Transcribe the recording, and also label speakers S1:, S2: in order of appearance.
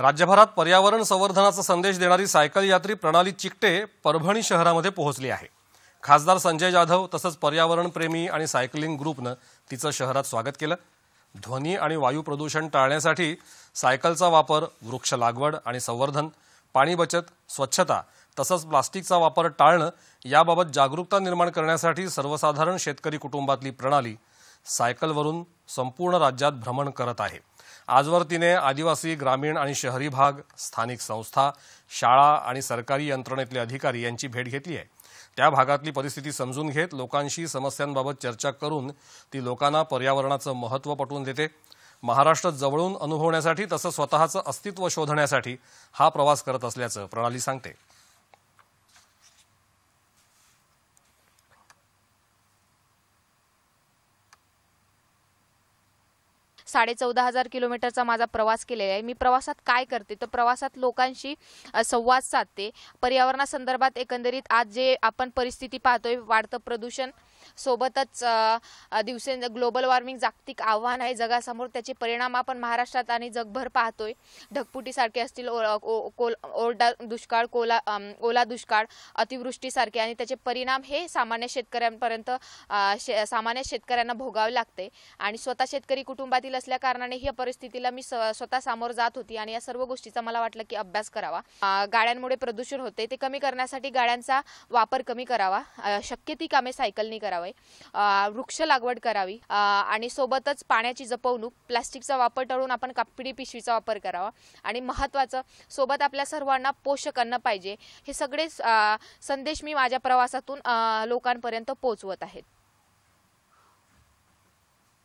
S1: राज्यभरात पर्यावरण संवर्धनाचा संदेश देणारी सायकल यात्री प्रणाली चिकटे परभणी शहरामध्ये पोहोचली आहे खासदार संजय जाधव तसंच पर्यावरणप्रेमी आणि सायकलिंग ग्रुपनं तिचं शहरात स्वागत केलं ध्वनी आणि वायू प्रदूषण टाळण्यासाठी सायकलचा वापर वृक्ष लागवड आणि संवर्धन पाणी बचत स्वच्छता तसंच प्लास्टिकचा वापर टाळणं याबाबत जागरूकता निर्माण करण्यासाठी सर्वसाधारण शेतकरी कुटुंबातली प्रणाली सायकलवरून संपूर्ण राज्यात भ्रमण करत आहे आजवर तिने आदिवासी ग्रामीण आणि शहरी भाग स्थानिक संस्था शाळा आणि सरकारी यंत्रणेतले अधिकारी यांची भेट घेतली आहे त्या भागातली परिस्थिती समजून घेत लोकांशी समस्यांबाबत चर्चा करून ती लोकांना पर्यावरणाचं महत्त्व पटवून देते महाराष्ट्र जवळून अनुभवण्यासाठी तसंच स्वतःचं अस्तित्व शोधण्यासाठी हा प्रवास करत असल्याचं प्रणाली सांगते
S2: साडेचौदा हजार किलोमीटरचा माझा प्रवास केलेला आहे मी प्रवासात काय करते तर प्रवासात लोकांशी संवाद साधते पर्यावरणासंदर्भात एकंदरीत आज जे आपण परिस्थिती पाहतोय वाढतं प्रदूषण सोबतच दिवसे ग्लोबल वॉर्मिंग जागतिक आव्हान आहे जगासमोर त्याचे परिणाम आपण महाराष्ट्रात आणि जगभर पाहतोय सारखे असतील ओरडा दुष्काळ कोला ओला दुष्काळ अतिवृष्टीसारखे आणि त्याचे परिणाम हे सामान्य शेतकऱ्यांपर्यंत सामान्य शेतकऱ्यांना भोगावे लागते आणि स्वतः शेतकरी कुटुंबातील असल्या कारणाने ह्या परिस्थितीला मी स्वतः सामोर जात होती आणि या सर्व गोष्टीचा मला वाटलं की अभ्यास करावा गाड्यांमुळे प्रदूषण होते ते कमी करण्यासाठी गाड्यांचा वापर कमी करावा शक्य ती कामे सायकलनी करावी करावे वृक्ष लागवड करावी आणि सोबतच पाण्याची जपवणूक प्लास्टिकचा वापर टाळून आपण कापडी पिशवीचा वापर करावा आणि महत्त्वाचं सोबत आपल्या सर्वांना पोषक अन्न पाहिजे हे सगळे संदेश मी माझ्या प्रवासातून लोकांपर्यंत पोहोचवत आहेत